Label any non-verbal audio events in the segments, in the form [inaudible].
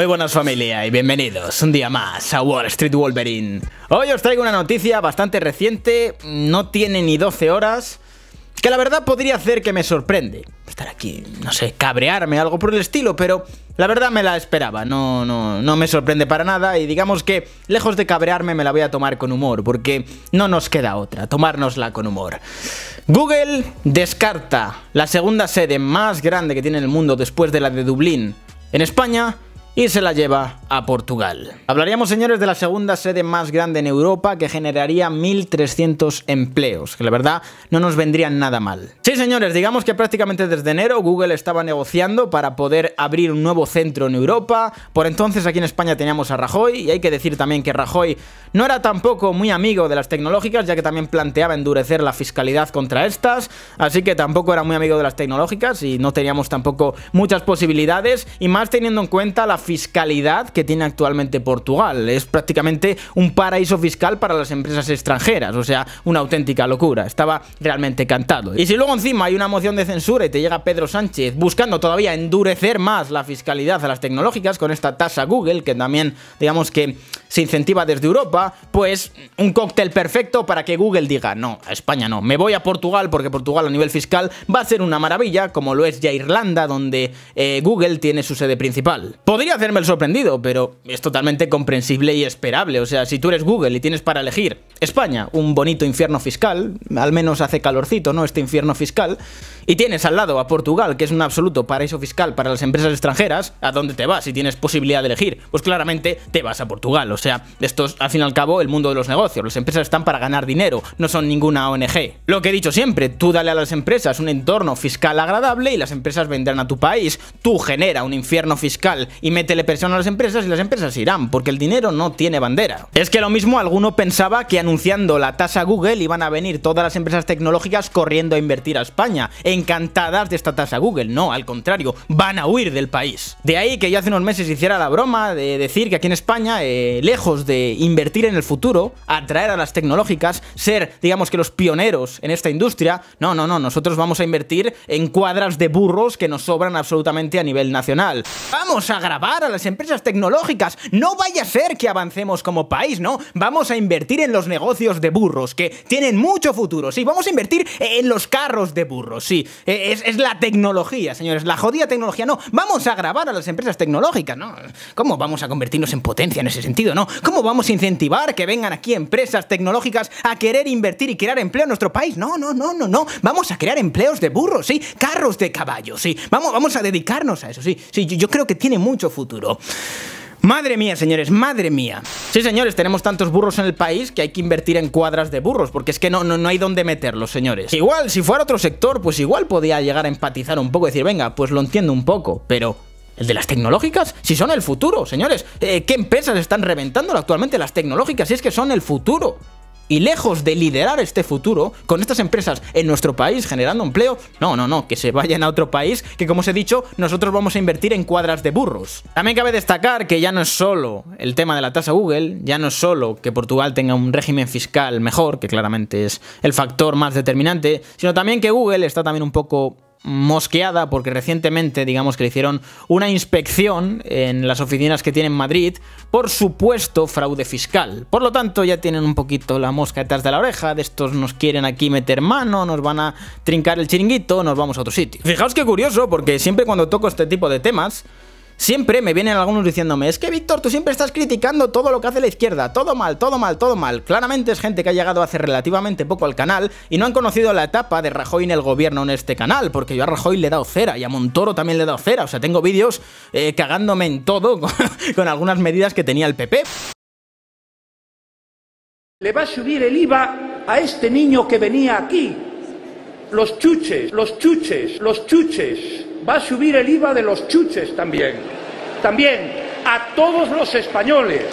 Muy buenas familia y bienvenidos un día más a Wall Street Wolverine. Hoy os traigo una noticia bastante reciente, no tiene ni 12 horas, que la verdad podría hacer que me sorprende. Estar aquí, no sé, cabrearme, algo por el estilo, pero la verdad me la esperaba, no, no, no me sorprende para nada y digamos que lejos de cabrearme me la voy a tomar con humor, porque no nos queda otra, tomárnosla con humor. Google descarta la segunda sede más grande que tiene el mundo después de la de Dublín. En España y se la lleva a Portugal. Hablaríamos, señores, de la segunda sede más grande en Europa que generaría 1.300 empleos, que la verdad no nos vendrían nada mal. Sí, señores, digamos que prácticamente desde enero Google estaba negociando para poder abrir un nuevo centro en Europa. Por entonces aquí en España teníamos a Rajoy y hay que decir también que Rajoy no era tampoco muy amigo de las tecnológicas, ya que también planteaba endurecer la fiscalidad contra estas, así que tampoco era muy amigo de las tecnológicas y no teníamos tampoco muchas posibilidades, y más teniendo en cuenta la fiscalidad que tiene actualmente Portugal. Es prácticamente un paraíso fiscal para las empresas extranjeras, o sea, una auténtica locura. Estaba realmente cantado. Y si luego encima hay una moción de censura y te llega Pedro Sánchez buscando todavía endurecer más la fiscalidad a las tecnológicas con esta tasa Google, que también digamos que se incentiva desde Europa, pues un cóctel perfecto para que Google diga, no, a España no, me voy a Portugal porque Portugal a nivel fiscal va a ser una maravilla, como lo es ya Irlanda, donde eh, Google tiene su sede principal. Podría hacerme el sorprendido, pero es totalmente comprensible y esperable, o sea, si tú eres Google y tienes para elegir España, un bonito infierno fiscal, al menos hace calorcito, ¿no? Este infierno fiscal, y tienes al lado a Portugal, que es un absoluto paraíso fiscal para las empresas extranjeras, ¿a dónde te vas si tienes posibilidad de elegir? Pues claramente te vas a Portugal, o sea, esto es al fin y al cabo el mundo de los negocios. Las empresas están para ganar dinero, no son ninguna ONG. Lo que he dicho siempre, tú dale a las empresas un entorno fiscal agradable y las empresas vendrán a tu país. Tú genera un infierno fiscal y métele presión a las empresas y las empresas irán, porque el dinero no tiene bandera. Es que lo mismo alguno pensaba que anunciando la tasa Google iban a venir todas las empresas tecnológicas corriendo a invertir a España, encantadas de esta tasa Google. No, al contrario, van a huir del país. De ahí que yo hace unos meses hiciera la broma de decir que aquí en España eh, lejos de invertir en el futuro, atraer a las tecnológicas, ser, digamos que los pioneros en esta industria, no, no, no, nosotros vamos a invertir en cuadras de burros que nos sobran absolutamente a nivel nacional. Vamos a grabar a las empresas tecnológicas, no vaya a ser que avancemos como país, ¿no? Vamos a invertir en los negocios de burros, que tienen mucho futuro, sí, vamos a invertir en los carros de burros, sí, e, es, la tecnología, señores, la jodida tecnología, no, vamos a grabar a las empresas tecnológicas, ¿no? ¿Cómo vamos a convertirnos en potencia en ese sentido, no? ¿Cómo vamos a incentivar que vengan aquí empresas tecnológicas a querer invertir y crear empleo en nuestro país? No, no, no, no, no. Vamos a crear empleos de burros, sí, carros de caballo, sí. Vamos, vamos a dedicarnos a eso, sí. Sí, yo, creo que tiene mucho futuro. Madre mía, señores, madre mía. Sí, señores, tenemos tantos burros en el país que hay que invertir en cuadras de burros, porque es que no, no, hay dónde meterlos, señores. Igual, si fuera otro sector, pues igual podía llegar a empatizar un poco, y decir, venga, pues lo entiendo un poco, pero ¿El de las tecnológicas? Si son el futuro, señores. Eh, ¿Qué empresas están reventando actualmente las tecnológicas? Si es que son el futuro. Y lejos de liderar este futuro, con estas empresas en nuestro país generando empleo, no, no, no, que se vayan a otro país, que como os he dicho, nosotros vamos a invertir en cuadras de burros. También cabe destacar que ya no es solo el tema de la tasa Google, ya no es solo que Portugal tenga un régimen fiscal mejor, que claramente es el factor más determinante, sino también que Google está también un poco mosqueada porque recientemente, digamos que le hicieron una inspección en las oficinas que tiene en Madrid por supuesto fraude fiscal. Por lo tanto, ya tienen un poquito la mosca detrás de la oreja, de estos nos quieren aquí meter mano, nos van a trincar el chiringuito, nos vamos a otro sitio. Fijaos qué curioso, porque siempre cuando toco este tipo de temas, Siempre me vienen algunos diciéndome, es que Víctor, tú siempre estás criticando todo lo que hace la izquierda, todo mal, todo mal, todo mal. Claramente es gente que ha llegado hace relativamente poco al canal y no han conocido la etapa de Rajoy en el gobierno en este canal, porque yo a Rajoy le he dado cera y a Montoro también le he dado cera, o sea, tengo vídeos eh, cagándome en todo [laughs] con algunas medidas que tenía el PP. Le va a subir el IVA a este niño que venía aquí. Los chuches, los chuches, los chuches va a subir el IVA de los chuches también. También a todos los españoles.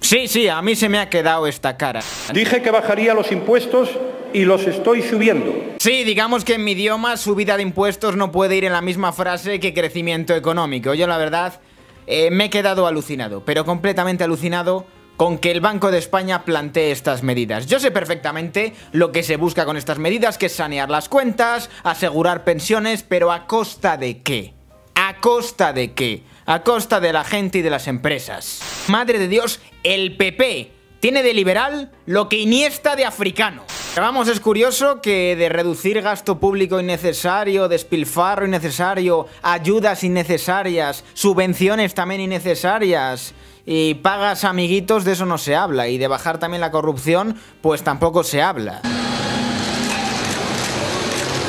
Sí, sí, a mí se me ha quedado esta cara. Dije que bajaría los impuestos y los estoy subiendo. Sí, digamos que en mi idioma subida de impuestos no puede ir en la misma frase que crecimiento económico. Yo la verdad eh, me he quedado alucinado, pero completamente alucinado con que el Banco de España plantee estas medidas. Yo sé perfectamente lo que se busca con estas medidas, que es sanear las cuentas, asegurar pensiones, pero ¿a costa de qué? ¿A costa de qué? A costa de la gente y de las empresas. Madre de Dios, el PP tiene de liberal lo que Iniesta de africano. Vamos, es curioso que de reducir gasto público innecesario, despilfarro innecesario, ayudas innecesarias, subvenciones también innecesarias, y pagas amiguitos, de eso no se habla. Y de bajar también la corrupción, pues tampoco se habla.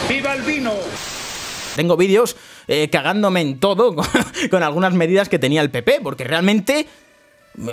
¡Viva el vino! Tengo vídeos eh, cagándome en todo [laughs] con algunas medidas que tenía el PP, porque realmente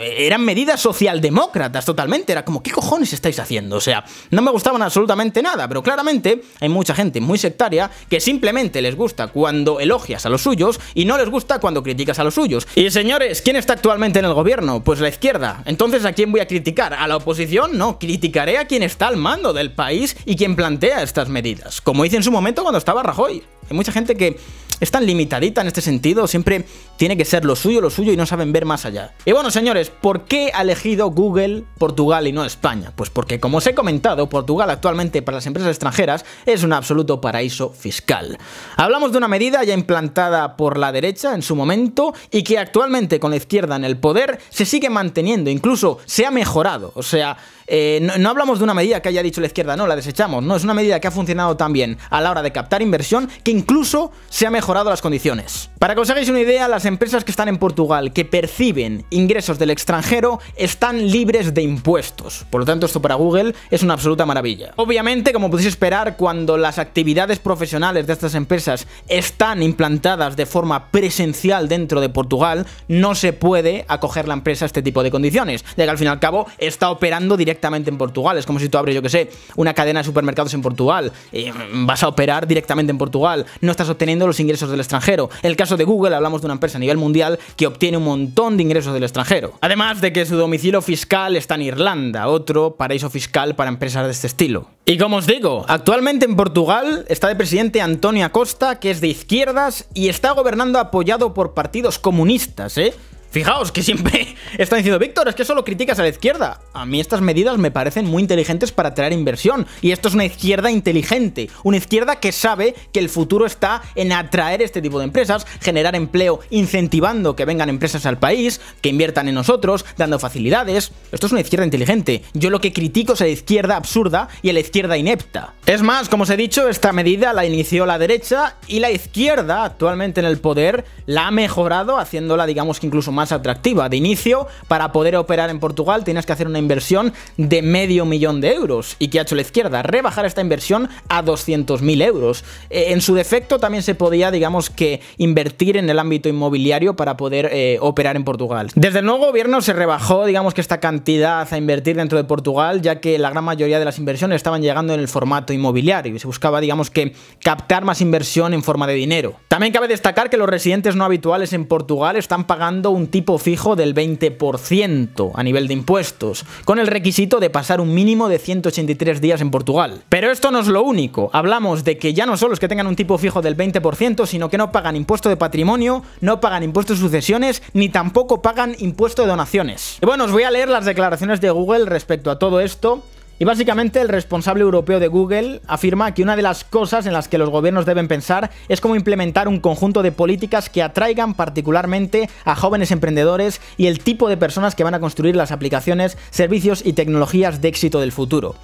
eran medidas socialdemócratas totalmente. Era como, ¿qué cojones estáis haciendo? O sea, no me gustaban absolutamente nada, pero claramente hay mucha gente muy sectaria que simplemente les gusta cuando elogias a los suyos y no les gusta cuando criticas a los suyos. Y señores, ¿quién está actualmente en el gobierno? Pues la izquierda. Entonces, ¿a quién voy a criticar? ¿A la oposición? No, criticaré a quien está al mando del país y quien plantea estas medidas. Como hice en su momento cuando estaba Rajoy. Hay mucha gente que es tan limitadita en este sentido, siempre tiene que ser lo suyo, lo suyo y no saben ver más allá. Y bueno, señores, ¿por qué ha elegido Google Portugal y no España? Pues porque, como os he comentado, Portugal actualmente para las empresas extranjeras es un absoluto paraíso fiscal. Hablamos de una medida ya implantada por la derecha en su momento y que actualmente con la izquierda en el poder se sigue manteniendo, incluso se ha mejorado. O sea, eh, no, hablamos de una medida que haya dicho la izquierda, no, la desechamos, no, es una medida que ha funcionado tan bien a la hora de captar inversión que incluso se ha mejorado las condiciones. Para que os hagáis una idea, las empresas que están en Portugal que perciben ingresos del extranjero están libres de impuestos. Por lo tanto, esto para Google es una absoluta maravilla. Obviamente, como podéis esperar, cuando las actividades profesionales de estas empresas están implantadas de forma presencial dentro de Portugal, no se puede acoger la empresa a este tipo de condiciones, ya que al fin y al cabo está operando directamente en Portugal. Es como si tú abres, yo que sé, una cadena de supermercados en Portugal, eh, vas a operar directamente en Portugal, no estás obteniendo los ingresos del extranjero. En el caso de Google hablamos de una empresa a nivel mundial que obtiene un montón de ingresos del extranjero. Además de que su domicilio fiscal está en Irlanda, otro paraíso fiscal para empresas de este estilo. Y como os digo, actualmente en Portugal está de presidente Antonio Acosta, que es de izquierdas y está gobernando apoyado por partidos comunistas, ¿eh? Fijaos que siempre [laughs] están diciendo, Víctor, es que solo criticas a la izquierda. A mí estas medidas me parecen muy inteligentes para atraer inversión. Y esto es una izquierda inteligente. Una izquierda que sabe que el futuro está en atraer este tipo de empresas, generar empleo, incentivando que vengan empresas al país, que inviertan en nosotros, dando facilidades. Esto es una izquierda inteligente. Yo lo que critico es a la izquierda absurda y a la izquierda inepta. Es más, como os he dicho, esta medida la inició la derecha y la izquierda, actualmente en el poder, la ha mejorado, haciéndola, digamos que incluso más atractiva. De inicio, para poder operar en Portugal tienes que hacer una inversión de medio millón de euros. ¿Y que ha hecho la izquierda? Rebajar esta inversión a 200.000 euros. Eh, en su defecto también se podía, digamos que, invertir en el ámbito inmobiliario para poder eh, operar en Portugal. Desde el nuevo gobierno se rebajó, digamos que, esta cantidad a invertir dentro de Portugal, ya que la gran mayoría de las inversiones estaban llegando en el formato inmobiliario y se buscaba, digamos que, captar más inversión en forma de dinero. También cabe destacar que los residentes no habituales en Portugal están pagando un tipo fijo del 20% a nivel de impuestos, con el requisito de pasar un mínimo de 183 días en Portugal. Pero esto no es lo único, hablamos de que ya no solo es que tengan un tipo fijo del 20%, sino que no pagan impuesto de patrimonio, no pagan impuesto de sucesiones, ni tampoco pagan impuesto de donaciones. Y bueno, os voy a leer las declaraciones de Google respecto a todo esto, y básicamente el responsable europeo de Google afirma que una de las cosas en las que los gobiernos deben pensar es cómo implementar un conjunto de políticas que atraigan particularmente a jóvenes emprendedores y el tipo de personas que van a construir las aplicaciones, servicios y tecnologías de éxito del futuro.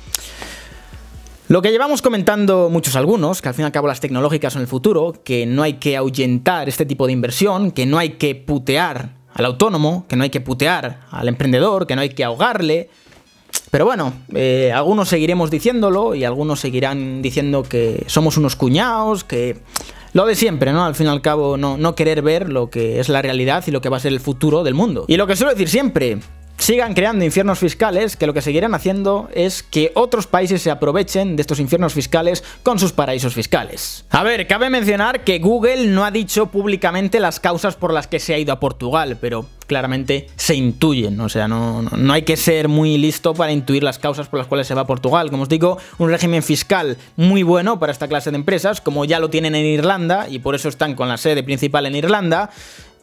Lo que llevamos comentando muchos algunos, que al fin y al cabo las tecnológicas son el futuro, que no hay que ahuyentar este tipo de inversión, que no hay que putear al autónomo, que no hay que putear al emprendedor, que no hay que ahogarle, pero bueno, eh, algunos seguiremos diciéndolo y algunos seguirán diciendo que somos unos cuñados, que lo de siempre, ¿no? Al fin y al cabo, no, no querer ver lo que es la realidad y lo que va a ser el futuro del mundo. Y lo que suelo decir siempre, sigan creando infiernos fiscales, que lo que seguirán haciendo es que otros países se aprovechen de estos infiernos fiscales con sus paraísos fiscales. A ver, cabe mencionar que Google no ha dicho públicamente las causas por las que se ha ido a Portugal, pero claramente se intuyen. O sea, no, hay que ser muy listo para intuir las causas por las cuales se va a Portugal. Como os digo, un régimen fiscal muy bueno para esta clase de empresas, como ya lo tienen en Irlanda, y por eso están con la sede principal en Irlanda.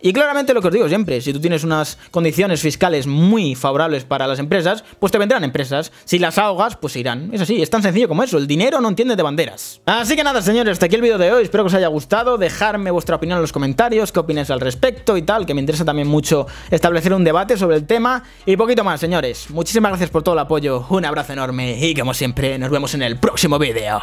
Y claramente lo que os digo siempre, si tú tienes unas condiciones fiscales muy favorables para las empresas, pues te vendrán empresas. Si las ahogas, pues irán. Es así, es tan sencillo como eso. El dinero no entiende de banderas. Así que nada, señores, hasta aquí el vídeo de hoy. Espero que os haya gustado. Dejarme vuestra opinión en los comentarios, qué opináis al respecto y tal, que me interesa también mucho establecer un debate sobre el tema. Y poquito más, señores. Muchísimas gracias por todo el apoyo. Un abrazo enorme y como siempre, nos vemos en el próximo vídeo.